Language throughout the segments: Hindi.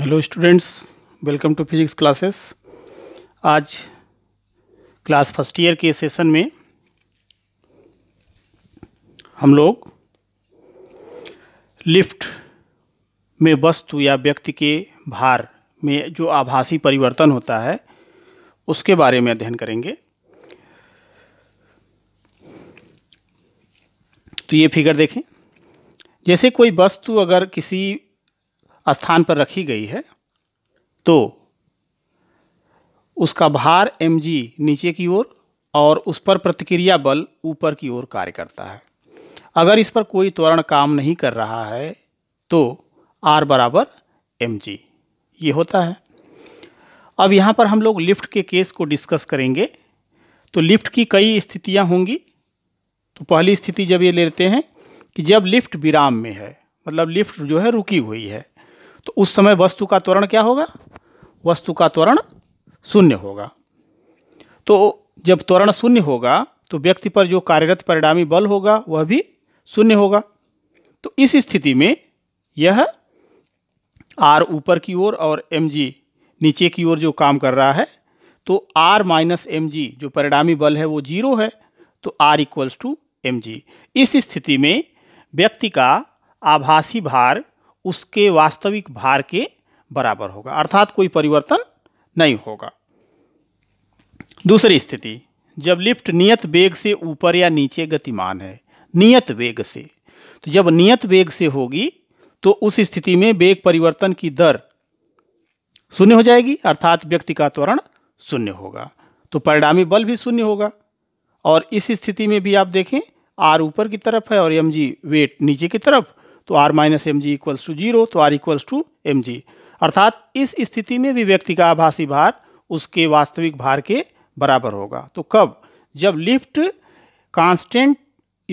hello students welcome to physics classes आज क्लास फर्स्ट ईयर के सेशन में हम लोग लिफ्ट में वस्तु या व्यक्ति के भार में जो आभासी परिवर्तन होता है उसके बारे में अध्ययन करेंगे तो ये फिगर देखें जैसे कोई वस्तु अगर किसी स्थान पर रखी गई है तो उसका भार एम नीचे की ओर और उस पर प्रतिक्रिया बल ऊपर की ओर कार्य करता है अगर इस पर कोई त्वरण काम नहीं कर रहा है तो R बराबर एम ये होता है अब यहाँ पर हम लोग लिफ्ट के केस को डिस्कस करेंगे तो लिफ्ट की कई स्थितियाँ होंगी तो पहली स्थिति जब ये लेते हैं कि जब लिफ्ट विराम में है मतलब लिफ्ट जो है रुकी हुई है तो उस समय वस्तु का त्वरण क्या होगा वस्तु का त्वरण शून्य होगा तो जब त्वरण शून्य होगा तो व्यक्ति पर जो कार्यरत परिणामी बल होगा वह भी शून्य होगा तो इस स्थिति में यह आर ऊपर की ओर और एम जी नीचे की ओर जो काम कर रहा है तो आर माइनस एम जी जो परिणामी बल है वो जीरो है तो R equals to M G इस स्थिति में व्यक्ति का आभासी भार उसके वास्तविक भार के बराबर होगा अर्थात कोई परिवर्तन नहीं होगा दूसरी स्थिति जब लिफ्ट नियत वेग से ऊपर या नीचे गतिमान है नियत वेग से तो जब नियत वेग से होगी तो उस स्थिति में वेग परिवर्तन की दर शून्य हो जाएगी अर्थात व्यक्ति का त्वरण शून्य होगा तो परिणामी बल भी शून्य होगा और इस स्थिति में भी आप देखें आर ऊपर की तरफ है और एम जी वेट नीचे की तरफ तो R minus M G equals to zero तो R equals to M G अर्थात इस स्थिति में भी व्यक्ति का आभासी भार उसके वास्तविक भार के बराबर होगा तो कब जब लिफ्ट कांस्टेंट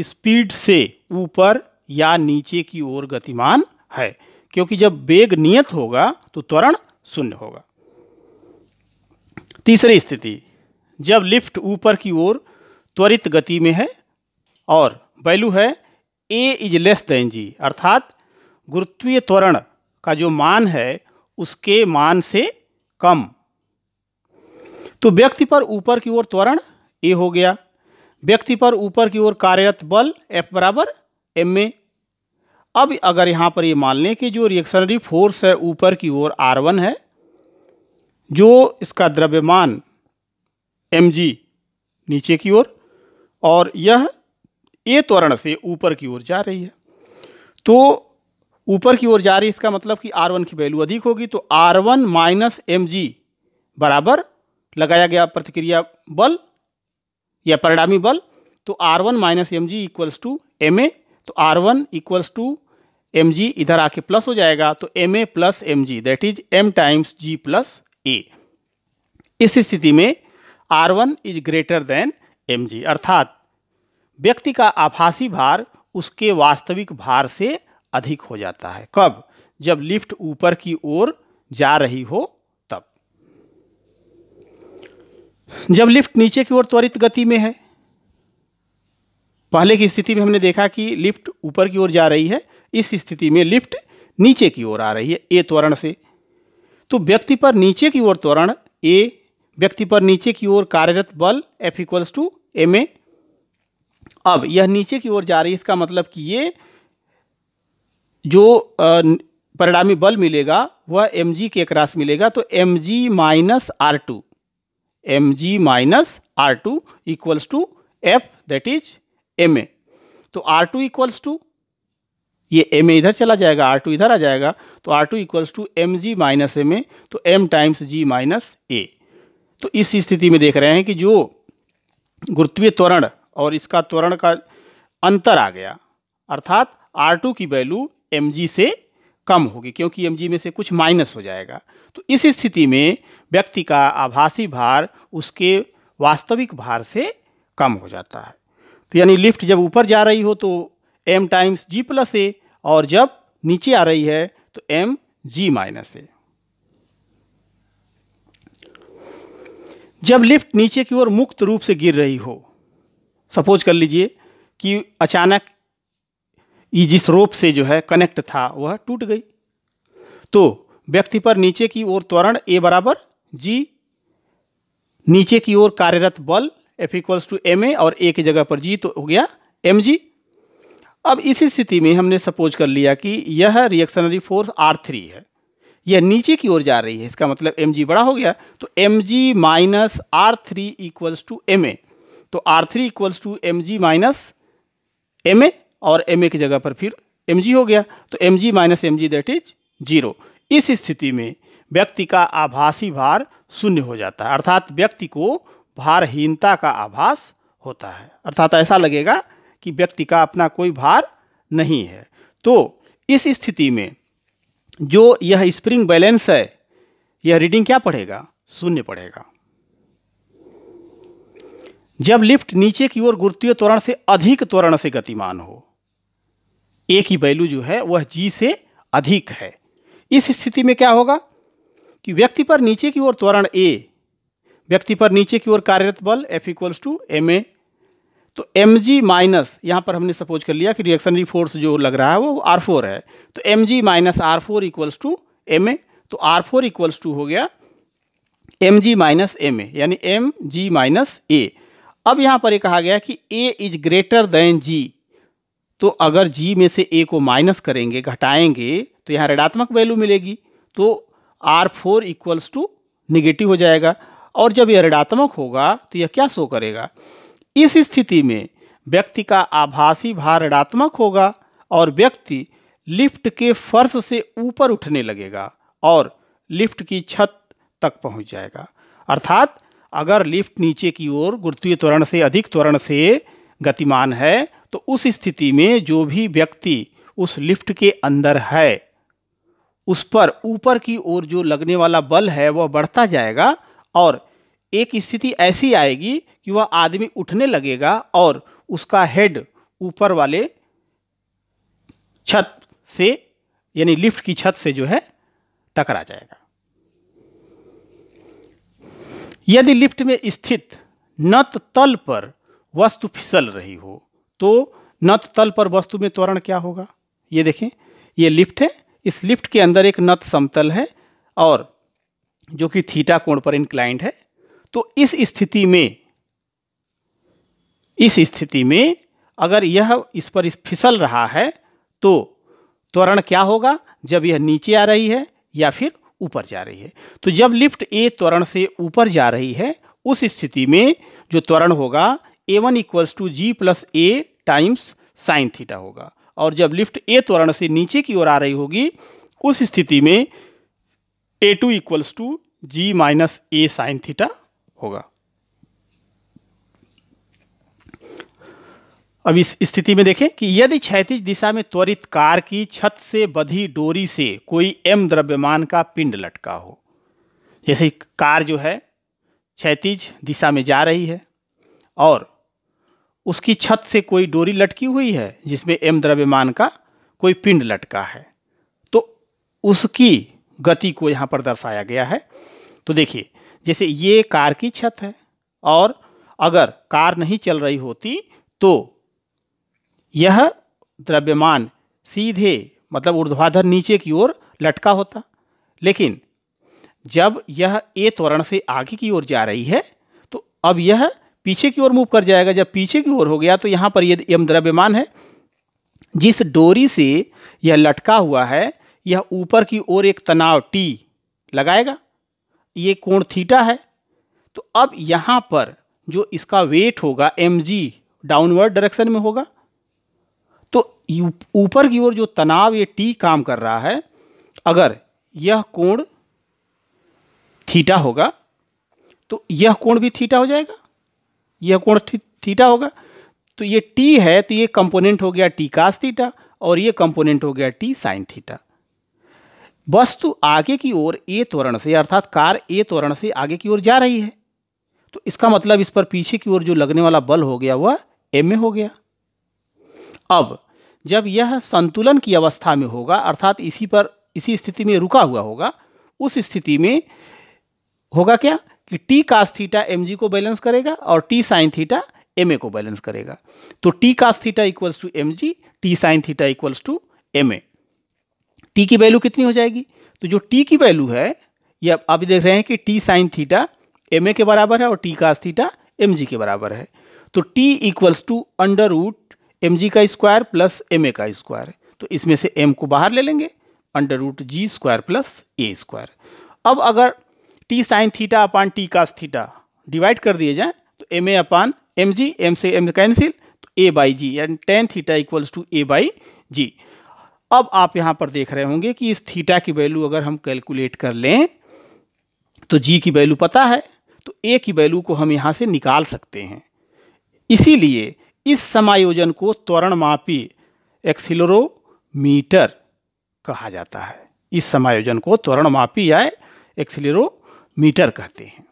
स्पीड से ऊपर या नीचे की ओर गतिमान है क्योंकि जब वेग नियत होगा तो त्वरण शून्य होगा तीसरी स्थिति जब लिफ्ट ऊपर की ओर त्वरित गति में है और बैलू है ए इज लेस देन जी अर्थात गुरुत्वीय त्वरण का जो मान है उसके मान से कम तो व्यक्ति पर ऊपर की ओर त्वरण ए हो गया व्यक्ति पर ऊपर की ओर कार्यरत बल एफ बराबर एम ए अब अगर यहाँ पर ये यह मान लें कि जो रिएक्शनरी फोर्स है ऊपर की ओर आर वन है जो इसका द्रव्यमान एम जी नीचे की ओर और, और यह ए त्वरण तो से ऊपर की ओर जा रही है तो ऊपर की ओर जा रही इसका मतलब कि आर की वैल्यू अधिक होगी तो R one minus M G बराबर लगाया गया प्रतिक्रिया बल या परिणामी बल तो R one minus M G equals to M A तो R one equals to M G इधर आके प्लस हो जाएगा तो M A plus M G that is M times G plus A इस स्थिति में R one is greater than M अर्थात व्यक्ति का आभासी भार उसके वास्तविक भार से अधिक हो जाता है कब जब लिफ्ट ऊपर की ओर जा रही हो तब जब लिफ्ट नीचे की ओर त्वरित गति में है पहले की स्थिति में हमने देखा कि लिफ्ट ऊपर की ओर जा रही है इस स्थिति में लिफ्ट नीचे की ओर आ रही है ए त्वरण से तो व्यक्ति पर नीचे की ओर त्वरण ए व्यक्ति पर नीचे की ओर कार्यरत बल F equals to M A अब यह नीचे की ओर जा रही है इसका मतलब कि ये जो परिणामी बल मिलेगा वह एम जी के क्रॉस मिलेगा तो M G minus R two M G minus R two equals to F that is M A तो आर टू इक्वल्स टू ये एम ए इधर चला जाएगा आर टू इधर आ जाएगा तो R two equals to M G minus M A तो M times G minus A तो इस स्थिति में देख रहे हैं कि जो गुरुत्वीय त्वरण और इसका त्वरण का अंतर आ गया अर्थात R2 की वैल्यू mg से कम होगी क्योंकि mg में से कुछ माइनस हो जाएगा तो इस स्थिति में व्यक्ति का आभासी भार उसके वास्तविक भार से कम हो जाता है तो यानी लिफ्ट जब ऊपर जा रही हो तो m times G plus A और जब नीचे आ रही है तो एम जी माइनस ए जब लिफ्ट नीचे की ओर मुक्त रूप से गिर रही हो सपोज कर लीजिए कि अचानक ये जिस रोप से जो है कनेक्ट था वह टूट गई तो व्यक्ति पर नीचे की ओर त्वरण ए बराबर जी नीचे की ओर कार्यरत बल F equals to M A और ए की जगह पर जी तो हो गया एम जी अब इसी स्थिति में हमने सपोज कर लिया कि यह रिएक्शनरी फोर्स आर थ्री है यह नीचे की ओर जा रही है इसका मतलब एम जी बड़ा हो गया तो M G minus R three equals to M A तो R three equals to M G minus M A और एम ए की जगह पर फिर एम जी हो गया तो M G minus M G that is zero इस स्थिति में व्यक्ति का आभासी भार शून्य हो जाता है अर्थात व्यक्ति को भारहीनता का आभास होता है अर्थात ऐसा लगेगा कि व्यक्ति का अपना कोई भार नहीं है तो इस स्थिति में जो यह स्प्रिंग बैलेंस है यह रीडिंग क्या पढ़ेगा शून्य पढ़ेगा जब लिफ्ट नीचे की ओर गुरुत्वीय त्वरण से अधिक त्वरण से गतिमान हो ए की वैल्यू जो है वह जी से अधिक है इस स्थिति में क्या होगा कि व्यक्ति पर नीचे की ओर त्वरण ए व्यक्ति पर नीचे की ओर कार्यरत बल F equals to M A तो एम जी माइनस यहां पर हमने सपोज कर लिया कि रिएक्शनरी फोर्स जो लग रहा है वो आर फोर है तो M G minus R four equals to M A तो आर फोर इक्वल्स टू हो गया M G minus M A यानी एम जी माइनस ए अब यहाँ पर ये कहा गया कि A is greater than G तो अगर जी में से ए को माइनस करेंगे घटाएंगे तो यहाँ ऋणात्मक वैल्यू मिलेगी तो R four equals to negative हो जाएगा और जब यह ऋणात्मक होगा तो यह क्या शो करेगा इस स्थिति में व्यक्ति का आभासी भार ऋणात्मक होगा और व्यक्ति लिफ्ट के फर्श से ऊपर उठने लगेगा और लिफ्ट की छत तक पहुंच जाएगा अर्थात अगर लिफ्ट नीचे की ओर गुरुत्वीय त्वरण से अधिक त्वरण से गतिमान है तो उस स्थिति में जो भी व्यक्ति उस लिफ्ट के अंदर है उस पर ऊपर की ओर जो लगने वाला बल है वह बढ़ता जाएगा और एक स्थिति ऐसी आएगी कि वह आदमी उठने लगेगा और उसका हेड ऊपर वाले छत से यानी लिफ्ट की छत से जो है टकरा जाएगा यदि लिफ्ट में स्थित नत तल पर वस्तु फिसल रही हो तो नत तल पर वस्तु में त्वरण क्या होगा ये देखें ये लिफ्ट है इस लिफ्ट के अंदर एक नत समतल है और जो कि थीटा कोण पर इंक्लाइंड है तो इस स्थिति में इस स्थिति में अगर यह इस पर इस फिसल रहा है तो त्वरण क्या होगा जब यह नीचे आ रही है या फिर ऊपर जा रही है तो जब लिफ्ट ए त्वरण से ऊपर जा रही है उस स्थिति में जो त्वरण होगा A one equals to G plus A times sine theta होगा और जब लिफ्ट ए त्वरण से नीचे की ओर आ रही होगी उस स्थिति में A two equals to G minus A sine theta होगा अब इस स्थिति में देखें कि यदि क्षैतिज दिशा में त्वरित कार की छत से बधी डोरी से कोई एम द्रव्यमान का पिंड लटका हो जैसे कार जो है क्षैतिज दिशा में जा रही है और उसकी छत से कोई डोरी लटकी हुई है जिसमें एम द्रव्यमान का कोई पिंड लटका है तो उसकी गति को यहाँ पर दर्शाया गया है तो देखिए जैसे ये कार की छत है और अगर कार नहीं चल रही होती तो यह द्रव्यमान सीधे मतलब ऊर्ध्वाधर नीचे की ओर लटका होता लेकिन जब यह ए त्वरण से आगे की ओर जा रही है तो अब यह पीछे की ओर मूव कर जाएगा जब पीछे की ओर हो गया तो यहाँ पर यह एम द्रव्यमान है जिस डोरी से यह लटका हुआ है यह ऊपर की ओर एक तनाव टी लगाएगा ये कोण थीटा है तो अब यहाँ पर जो इसका वेट होगा एम जी डाउनवर्ड डायरेक्शन में होगा ऊपर की ओर जो तनाव ये टी काम कर रहा है अगर यह कोण थीटा होगा तो यह कोण भी थीटा हो जाएगा यह कोण थी, थीटा होगा तो ये टी है तो ये कंपोनेंट हो गया टी कास थीटा और ये कंपोनेंट हो गया टी साइन थीटा वस्तु तो आगे की ओर ए त्वरण से अर्थात कार ए त्वरण से आगे की ओर जा रही है तो इसका मतलब इस पर पीछे की ओर जो लगने वाला बल हो गया वह एम ए हो गया अब जब यह संतुलन की अवस्था में होगा अर्थात इसी पर इसी स्थिति में रुका हुआ होगा उस स्थिति में होगा क्या कि T cos theta M G को बैलेंस करेगा और T sine theta M A को बैलेंस करेगा तो T cos theta equals to M G T sine theta equals to M A T की वैल्यू कितनी हो जाएगी तो जो टी की वैल्यू है ये आप देख रहे हैं कि T sine theta M A के बराबर है और T cos theta M G के बराबर है तो T equals to under root M G का स्क्वायर प्लस एम ए का स्क्वायर तो इसमें से एम को बाहर ले लेंगे under root G square plus A square अब अगर T sine theta upon T cos theta divide कर दिए जाए तो M A upon M G M से एम कैंसिल तो ए बाई जी यानी tan theta equals to A by G अब आप यहाँ पर देख रहे होंगे कि इस थीटा की वैल्यू अगर हम कैलकुलेट कर लें तो जी की वैल्यू पता है तो ए की वैल्यू को हम यहाँ से निकाल सकते हैं इसीलिए इस समायोजन को त्वरण मापी एक्सिलोरोमीटर कहा जाता है इस समायोजन को मापी या एक्सिलोरोमीटर कहते हैं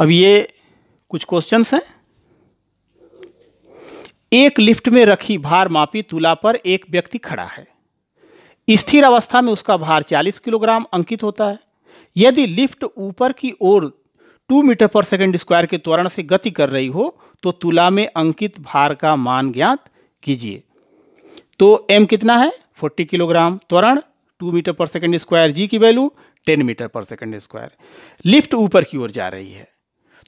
अब ये कुछ क्वेश्चंस हैं एक लिफ्ट में रखी भार मापी तुला पर एक व्यक्ति खड़ा है स्थिर अवस्था में उसका भार 40 किलोग्राम अंकित होता है यदि लिफ्ट ऊपर की ओर two metre per second square के त्वरण से गति कर रही हो तो तुला में अंकित भार का मान ज्ञात कीजिए तो एम कितना है 40 किलोग्राम त्वरण 2 metre per second square G की value 10 metre per second square lift ऊपर की ओर जा रही है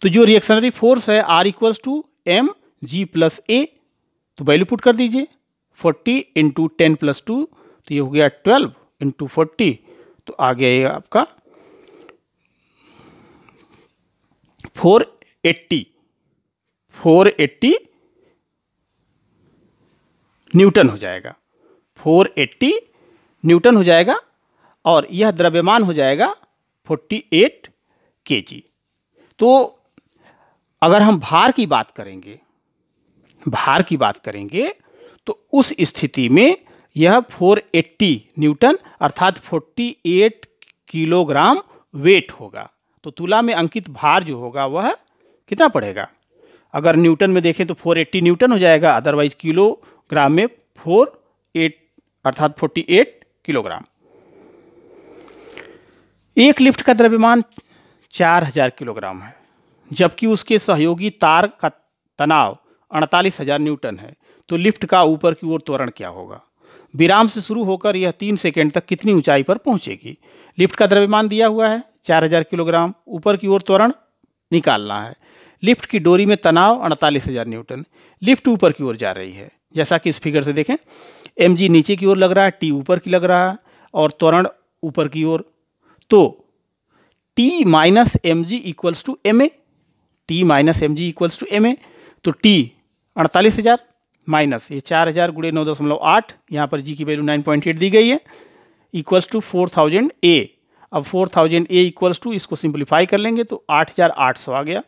तो जो रिएक्शनरी फोर्स है R equals to M G plus A तो वैल्यू पुट कर दीजिए 40 इंटू टेन प्लस टू तो ये हो गया 12 इंटू फोर्टी तो आ गया ये आपका four eighty four eighty newton हो जाएगा फोर एट्टी न्यूटन हो जाएगा और यह द्रव्यमान हो जाएगा फोर्टी एट के जी तो अगर हम भार की बात करेंगे भार की बात करेंगे तो उस स्थिति में यह 480 न्यूटन अर्थात 48 किलोग्राम वेट होगा तो तुला में अंकित भार जो होगा वह कितना पड़ेगा अगर न्यूटन में देखें तो 480 न्यूटन हो जाएगा अदरवाइज किलोग्राम में 48 अर्थात 48 किलोग्राम एक लिफ्ट का द्रव्यमान 4000 किलोग्राम है जबकि उसके सहयोगी तार का तनाव 48000 न्यूटन है तो लिफ्ट का ऊपर की ओर त्वरण क्या होगा विराम से शुरू होकर यह तीन सेकेंड तक कितनी ऊंचाई पर पहुंचेगी लिफ्ट का द्रव्यमान दिया हुआ है चार हजार किलोग्राम ऊपर की ओर त्वरण निकालना है लिफ्ट की डोरी में तनाव अड़तालीस हजार न्यूटन लिफ्ट ऊपर की ओर जा रही है जैसा कि इस फिगर से देखें एम नीचे की ओर लग रहा है टी ऊपर की लग रहा है और त्वरण ऊपर की ओर तो T minus M G equals to M A T minus M G equals to M A तो टी अड़तालीस हज़ार माइनस ये चार हज़ार गुड़े नौ दशमलव आठ यहाँ पर जी की वैल्यू नाइन पॉइंट एट दी गई है equals to four thousand A अब four thousand A equals to इसको सिंप्लीफाई कर लेंगे तो आठ हज़ार आठ सौ आ गया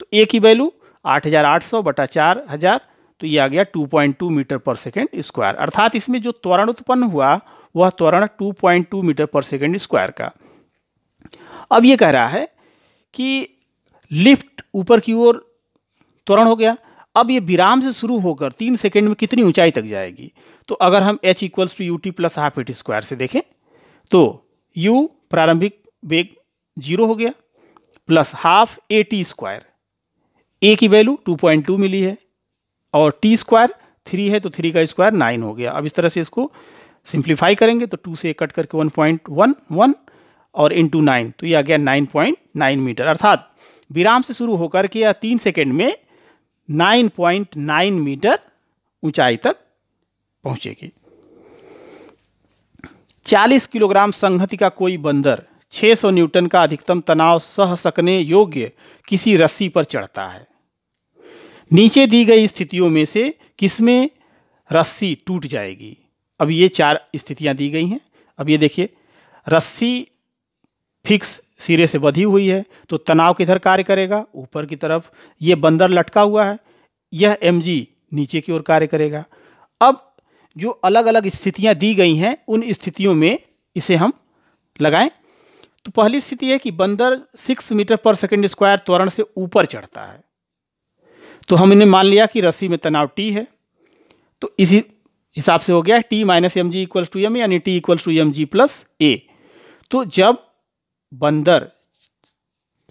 तो ए की वैल्यू आठ हज़ार आठ सौ बटा चार हज़ार तो ये आ गया two point two metre per second square अर्थात इसमें जो त्वरण उत्पन्न हुआ वह त्वरण two point two metre per second square का अब ये कह रहा है कि लिफ्ट ऊपर की ओर त्वरण हो गया अब ये विराम से शुरू होकर तीन सेकेंड में कितनी ऊंचाई तक जाएगी तो अगर हम h equals to U T plus half at square से देखें तो u प्रारंभिक वेग जीरो हो गया plus half A T square A की वैल्यू टू पॉइंट टू मिली है और टी स्क्वायर थ्री है तो थ्री का स्क्वायर नाइन हो गया अब इस तरह से इसको सिंप्लीफाई करेंगे तो टू से कट करके वन पॉइंट वन वन और इंटू नाइन तो ये आ गया नाइन पॉइंट नाइन मीटर अर्थात विराम से शुरू होकर के या तीन सेकेंड में नाइन पॉइंट नाइन मीटर ऊंचाई तक पहुंचेगी 40 किलोग्राम संहति का कोई बंदर 600 न्यूटन का अधिकतम तनाव सह सकने योग्य किसी रस्सी पर चढ़ता है नीचे दी गई स्थितियों में से किसमें रस्सी टूट जाएगी अब ये चार स्थितियां दी गई हैं अब ये देखिए रस्सी फिक्स सिरे से बधी हुई है तो तनाव किधर कार्य करेगा ऊपर की तरफ ये बंदर लटका हुआ है यह एम नीचे की ओर कार्य करेगा अब जो अलग अलग स्थितियां दी गई हैं उन स्थितियों में इसे हम लगाएं तो पहली स्थिति है कि बंदर six metre per second square त्वरण से ऊपर चढ़ता है तो हमने मान लिया कि रस्सी में तनाव टी है तो इसी हिसाब से हो गया T minus M G equals to M यानी T equals to M G plus A तो जब बंदर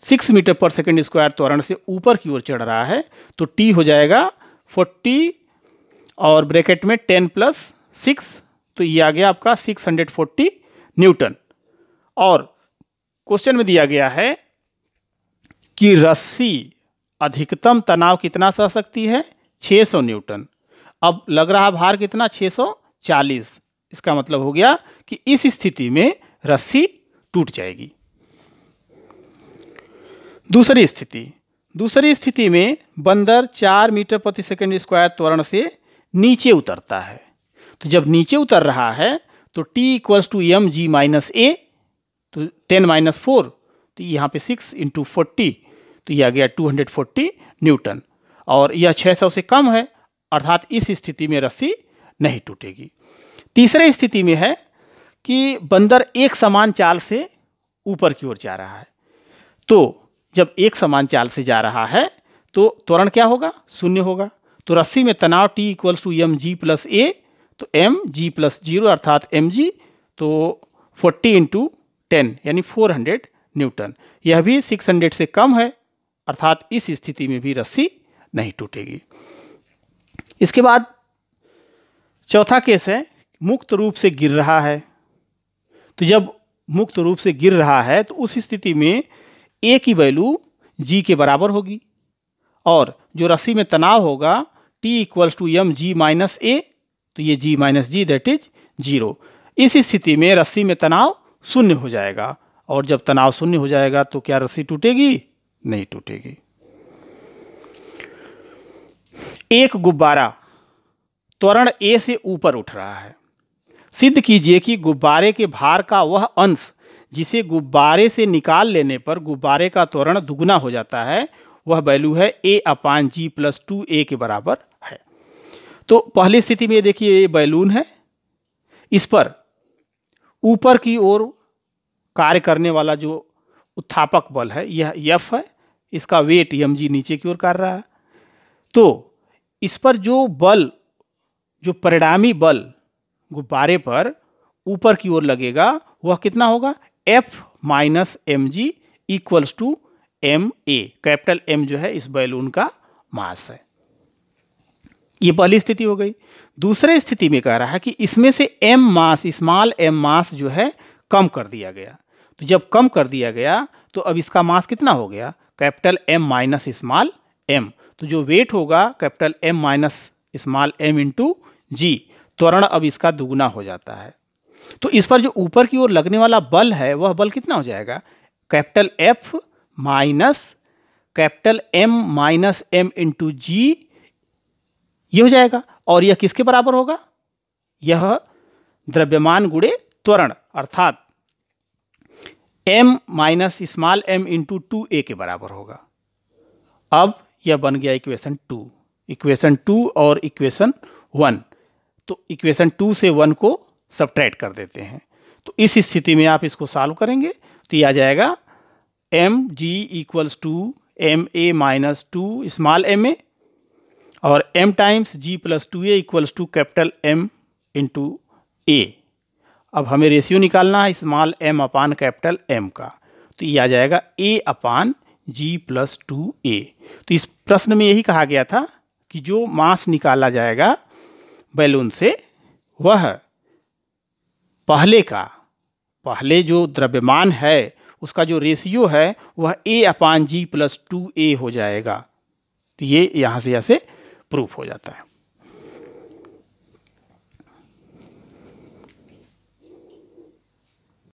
six metre per second square त्वरण से ऊपर की ओर चढ़ रहा है तो टी हो जाएगा फोर्टी और ब्रैकेट में टेन प्लस सिक्स तो ये आ गया आपका सिक्स हंड्रेड फोर्टी न्यूटन और क्वेश्चन में दिया गया है कि रस्सी अधिकतम तनाव कितना सह सकती है 600 न्यूटन अब लग रहा भार कितना 640 इसका मतलब हो गया कि इस स्थिति में रस्सी टूट जाएगी दूसरी स्थिति दूसरी स्थिति में बंदर चार मीटर प्रति सेकंड स्क्वायर त्वरण से नीचे उतरता है तो जब नीचे उतर रहा है तो t equals to M G minus A तो टेन माइनस फोर तो यहाँ पे सिक्स इंटू फोर्टी तो यह आ गया टू हंड्रेड फोर्टी न्यूटन और यह छः सौ से कम है अर्थात इस स्थिति में रस्सी नहीं टूटेगी तीसरे स्थिति में है कि बंदर एक समान चाल से ऊपर की ओर जा रहा है तो जब एक समान चाल से जा रहा है तो त्वरण क्या होगा शून्य होगा तो रस्सी में तनाव T equals to M G plus A तो एम जी प्लस जीरो अर्थात एम जी तो फोर्टी इंटू टेन यानी फोर हंड्रेड न्यूटन यह भी सिक्स हंड्रेड से कम है अर्थात इस स्थिति में भी रस्सी नहीं टूटेगी इसके बाद चौथा केस है मुक्त रूप से गिर रहा है तो जब मुक्त रूप से गिर रहा है तो उस स्थिति में ए की वैल्यू जी के बराबर होगी और जो रस्सी में तनाव होगा t equals to M G minus A तो ये G minus G that is zero इस स्थिति में रस्सी में तनाव शून्य हो जाएगा और जब तनाव शून्य हो जाएगा तो क्या रस्सी टूटेगी नहीं टूटेगी एक गुब्बारा त्वरण ए से ऊपर उठ रहा है सिद्ध कीजिए कि गुब्बारे के भार का वह अंश जिसे गुब्बारे से निकाल लेने पर गुब्बारे का त्वरण दुगुना हो जाता है वह वैल्यू है ए अपान जी प्लस टू ए के बराबर तो पहली स्थिति में देखिए ये बैलून है इस पर ऊपर की ओर कार्य करने वाला जो उत्थापक बल है यह यफ है इसका वेट एम जी नीचे की ओर कर रहा है तो इस पर जो बल जो परिणामी बल गुब्बारे पर ऊपर की ओर लगेगा वह कितना होगा F minus M G equals to M A capital M जो है इस बैलून का मास है ये पहली स्थिति हो गई दूसरे स्थिति में कह रहा है कि इसमें से M mass small M mass जो है कम कर दिया गया तो जब कम कर दिया गया तो अब इसका मास कितना हो गया capital M minus small M तो जो वेट होगा capital M minus small M into G त्वरण अब इसका दुगुना हो जाता है तो इस पर जो ऊपर की ओर लगने वाला बल है वह बल कितना हो जाएगा capital F minus capital M minus M into G ये हो जाएगा और यह किसके बराबर होगा यह द्रव्यमान गुड़े त्वरण अर्थात m minus small m into two A के बराबर होगा अब यह बन गया इक्वेशन टू इक्वेशन टू और इक्वेशन वन तो इक्वेशन टू से वन को सब्ट्रैक्ट कर देते हैं तो इस स्थिति में आप इसको सॉल्व करेंगे तो यह आ जाएगा M G equals to M A minus two small M A और m times G plus two A equals to capital M into A अब हमें रेशियो निकालना है small m upon capital m का तो ये आ जाएगा a upon G plus two A तो इस प्रश्न में यही कहा गया था कि जो मास निकाला जाएगा बैलून से वह पहले का पहले जो द्रव्यमान है उसका जो रेशियो है वह ए अपान जी प्लस टू ए हो जाएगा तो ये यहाँ से यहाँ से प्रूफ हो जाता है